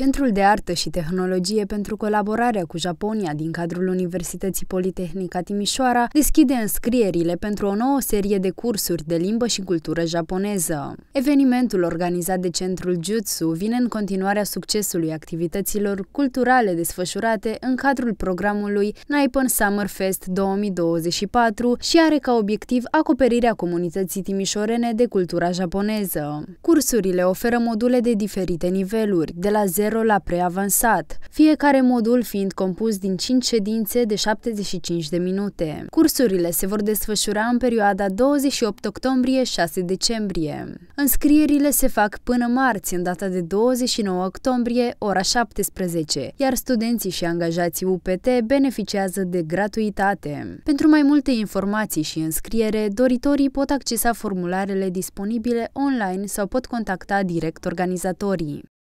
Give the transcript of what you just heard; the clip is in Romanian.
Centrul de Artă și Tehnologie pentru colaborarea cu Japonia din cadrul Universității Politehnica Timișoara deschide înscrierile pentru o nouă serie de cursuri de limbă și cultură japoneză. Evenimentul organizat de Centrul Jutsu vine în continuarea succesului activităților culturale desfășurate în cadrul programului Naipon Summer Fest 2024 și are ca obiectiv acoperirea comunității timișorene de cultura japoneză. Cursurile oferă module de diferite niveluri, de la 0 0 la preavansat, fiecare modul fiind compus din 5 ședințe de 75 de minute. Cursurile se vor desfășura în perioada 28 octombrie-6 decembrie. Înscrierile se fac până marți, în data de 29 octombrie, ora 17, iar studenții și angajații UPT beneficiază de gratuitate. Pentru mai multe informații și înscriere, doritorii pot accesa formularele disponibile online sau pot contacta direct organizatorii.